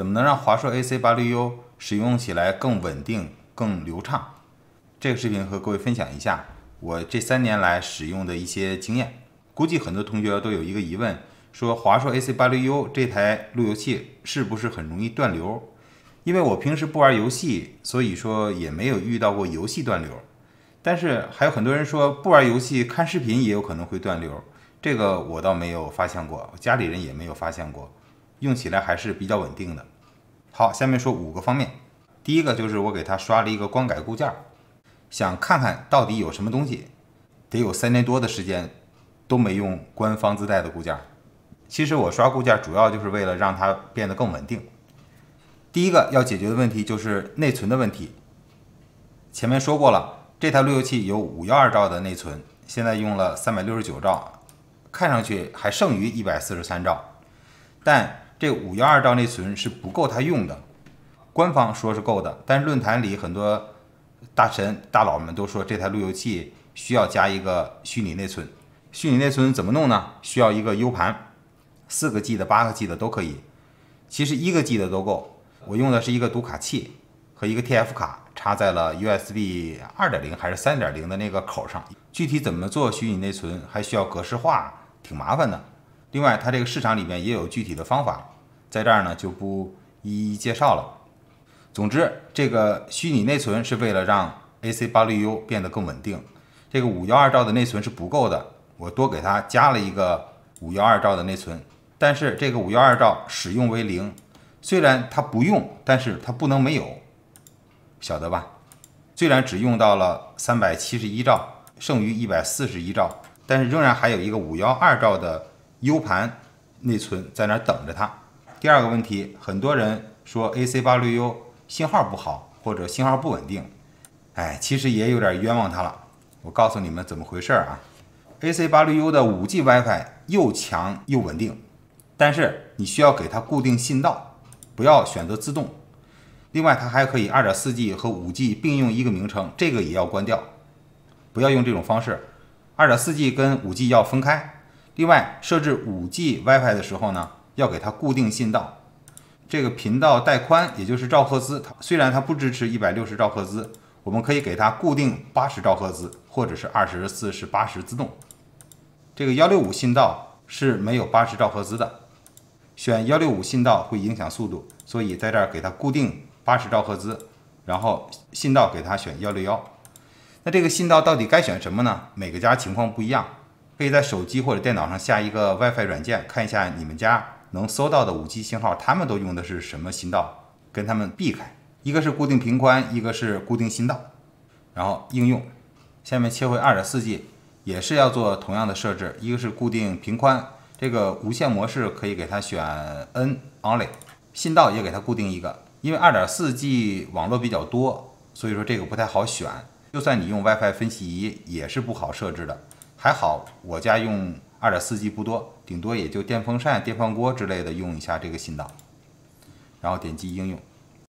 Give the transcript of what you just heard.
怎么能让华硕 AC 八六 U 使用起来更稳定、更流畅？这个视频和各位分享一下我这三年来使用的一些经验。估计很多同学都有一个疑问，说华硕 AC 八六 U 这台路由器是不是很容易断流？因为我平时不玩游戏，所以说也没有遇到过游戏断流。但是还有很多人说不玩游戏看视频也有可能会断流，这个我倒没有发现过，家里人也没有发现过。用起来还是比较稳定的。好，下面说五个方面。第一个就是我给它刷了一个光改固件，想看看到底有什么东西。得有三年多的时间都没用官方自带的固件。其实我刷固件主要就是为了让它变得更稳定。第一个要解决的问题就是内存的问题。前面说过了，这台路由器有五幺二兆的内存，现在用了三百六十九兆，看上去还剩余一百四十三兆，但。这五幺二兆内存是不够它用的，官方说是够的，但是论坛里很多大神大佬们都说这台路由器需要加一个虚拟内存。虚拟内存怎么弄呢？需要一个 U 盘，四个 G 的、八个 G 的都可以，其实一个 G 的都够。我用的是一个读卡器和一个 TF 卡插在了 USB 二点零还是三点零的那个口上。具体怎么做虚拟内存，还需要格式化，挺麻烦的。另外，它这个市场里面也有具体的方法，在这儿呢就不一一介绍了。总之，这个虚拟内存是为了让 A C 八六 U 变得更稳定。这个五幺二兆的内存是不够的，我多给它加了一个五幺二兆的内存。但是这个五幺二兆使用为零，虽然它不用，但是它不能没有，晓得吧？虽然只用到了三百七十一兆，剩余一百四十一兆，但是仍然还有一个五幺二兆的。U 盘内存在那儿等着它。第二个问题，很多人说 AC 八六 U 信号不好或者信号不稳定，哎，其实也有点冤枉它了。我告诉你们怎么回事啊？AC 八六 U 的五 G WiFi 又强又稳定，但是你需要给它固定信道，不要选择自动。另外，它还可以 2.4G 和 5G 并用一个名称，这个也要关掉，不要用这种方式。2.4G 跟 5G 要分开。另外，设置 5G WiFi 的时候呢，要给它固定信道。这个频道带宽也就是兆赫兹，它虽然它不支持一百六十兆赫兹，我们可以给它固定八十兆赫兹，或者是二十四是八十自动。这个幺六五信道是没有八十兆赫兹的，选幺六五信道会影响速度，所以在这儿给它固定八十兆赫兹，然后信道给它选幺六幺。那这个信道到底该选什么呢？每个家情况不一样。可以在手机或者电脑上下一个 WiFi 软件，看一下你们家能搜到的 5G 信号，他们都用的是什么信道，跟他们避开。一个是固定频宽，一个是固定信道。然后应用，下面切回 2.4G，也是要做同样的设置。一个是固定频宽，这个无线模式可以给它选 N only，信道也给它固定一个。因为 2.4G 网络比较多，所以说这个不太好选。就算你用 WiFi 分析仪，也是不好设置的。还好，我家用二点四 G 不多，顶多也就电风扇、电饭锅之类的用一下这个信道，然后点击应用。